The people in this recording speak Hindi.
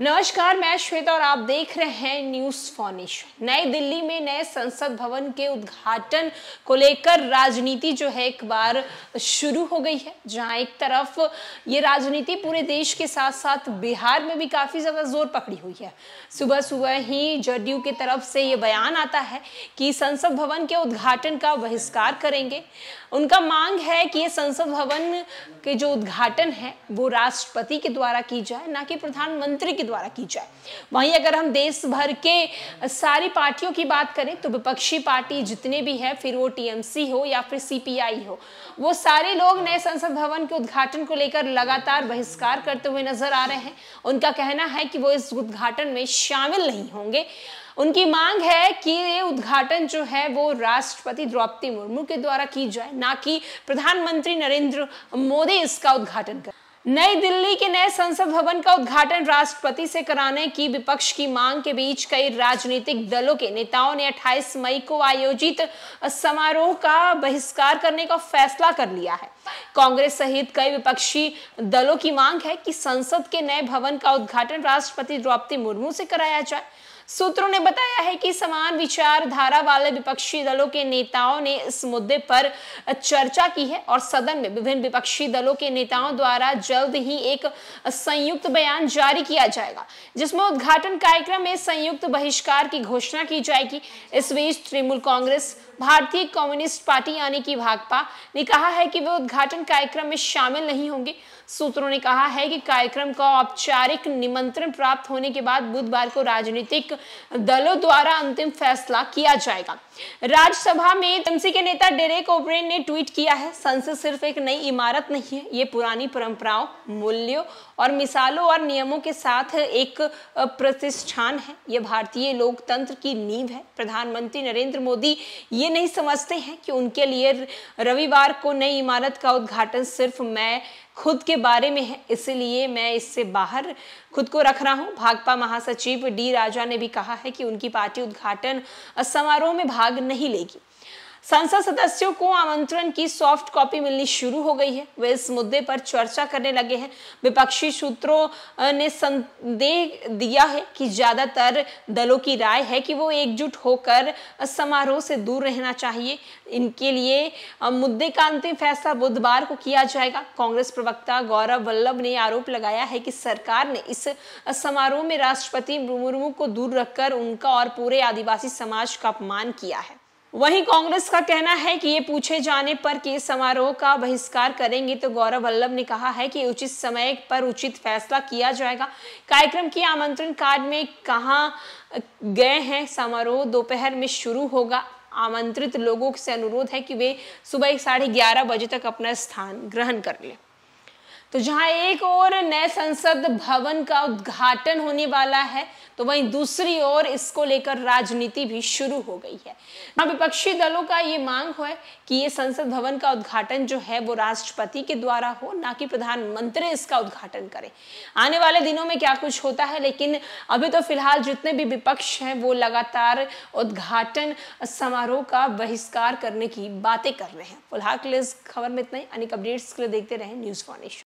नमस्कार मैं श्वेता और आप देख रहे हैं न्यूज फॉर्निश नई दिल्ली में नए संसद भवन के उद्घाटन को लेकर राजनीति जो है एक बार शुरू हो गई है जहां एक तरफ ये राजनीति पूरे देश के साथ साथ बिहार में भी काफी ज्यादा जोर पकड़ी हुई है सुबह सुबह ही जदयू की तरफ से ये बयान आता है कि संसद भवन के उद्घाटन का बहिष्कार करेंगे उनका मांग है कि ये संसद भवन के जो उद्घाटन है वो राष्ट्रपति के द्वारा की जाए ना कि प्रधानमंत्री के द्वारा की जाए वहीं अगर हम देश भर के सारी पार्टियों की बात करें तो विपक्षी पार्टी जितने भी है फिर वो टीएमसी हो या फिर सीपीआई हो वो सारे लोग नए संसद भवन के उद्घाटन को लेकर लगातार बहिष्कार करते हुए नजर आ रहे हैं उनका कहना है कि वो इस उद्घाटन में शामिल नहीं होंगे उनकी मांग है कि ये उद्घाटन जो है वो राष्ट्रपति द्रौपदी मुर्मू के द्वारा की जाए ना कि प्रधानमंत्री नरेंद्र मोदी इसका उद्घाटन करें नई दिल्ली के नए संसद भवन का उद्घाटन राष्ट्रपति से कराने की विपक्ष की मांग के बीच कई राजनीतिक दलों के नेताओं ने 28 मई को आयोजित समारोह का बहिष्कार करने का फैसला कर लिया है कांग्रेस सहित कई विपक्षी दलों की मांग है कि संसद के नए भवन का उद्घाटन राष्ट्रपति द्रौपदी मुर्मू से कराया जाए सूत्रों ने बताया है कि समान विचारधारा वाले विपक्षी दलों के नेताओं ने इस मुद्दे पर चर्चा की है और सदन में विभिन्न विपक्षी दलों के नेताओं द्वारा जल्द ही एक संयुक्त बयान जारी किया जाएगा जिसमें उद्घाटन कार्यक्रम में संयुक्त बहिष्कार की घोषणा की जाएगी इस बीच तृणमूल कांग्रेस भारतीय कम्युनिस्ट पार्टी यानी कि भाकपा ने कहा है कि वे उद्घाटन कार्यक्रम में शामिल नहीं होंगे सूत्रों ने कहा है कि कार्यक्रम का औपचारिक निमंत्रण प्राप्त होने के बाद बुधवार को राजनीतिक दलों द्वारा अंतिम फैसला किया जाएगा राज्यसभा में टीएमसी के नेता डेरेक ओब्रेन ने ट्वीट किया है संसद सिर्फ एक नई इमारत नहीं है ये पुरानी परंपराओं मूल्यों और मिसालों और नियमों के साथ एक प्रतिष्ठान है ये भारतीय लोकतंत्र की नींव है प्रधानमंत्री नरेंद्र मोदी ये नहीं समझते हैं कि उनके लिए रविवार को नई इमारत का उद्घाटन सिर्फ मैं खुद के बारे में है इसलिए मैं इससे बाहर खुद को रख रहा हूं भाकपा महासचिव डी राजा ने भी कहा है कि उनकी पार्टी उद्घाटन समारोह में भाग नहीं लेगी संसद सदस्यों को आमंत्रण की सॉफ्ट कॉपी मिलनी शुरू हो गई है वे इस मुद्दे पर चर्चा करने लगे हैं विपक्षी सूत्रों ने संदेह दिया है कि ज्यादातर दलों की राय है कि वो एकजुट होकर समारोह से दूर रहना चाहिए इनके लिए मुद्दे का अंतिम फैसला बुधवार को किया जाएगा कांग्रेस प्रवक्ता गौरव वल्लभ ने आरोप लगाया है कि सरकार ने इस समारोह में राष्ट्रपति मुर्मू को दूर रखकर उनका और पूरे आदिवासी समाज का अपमान किया है वहीं कांग्रेस का कहना है कि ये पूछे जाने पर के समारोह का बहिष्कार करेंगे तो गौरव वल्लभ ने कहा है कि उचित समय पर उचित फैसला किया जाएगा कार्यक्रम के आमंत्रण कार्ड में कहा गए हैं समारोह दोपहर में शुरू होगा आमंत्रित लोगों से अनुरोध है कि वे सुबह साढ़े ग्यारह बजे तक अपना स्थान ग्रहण कर लें तो जहां एक ओर नए संसद भवन का उद्घाटन होने वाला है तो वहीं दूसरी ओर इसको लेकर राजनीति भी शुरू हो गई है विपक्षी दलों का ये मांग है कि ये संसद भवन का उद्घाटन जो है वो राष्ट्रपति के द्वारा हो ना कि प्रधानमंत्री इसका उद्घाटन करें आने वाले दिनों में क्या कुछ होता है लेकिन अभी तो फिलहाल जितने भी विपक्ष हैं वो लगातार उद्घाटन समारोह का बहिष्कार करने की बातें कर रहे हैं फिलहाल के लिए इस खबर में इतना ही अनेक अपडेट्स के लिए देखते रहे न्यूज फॉर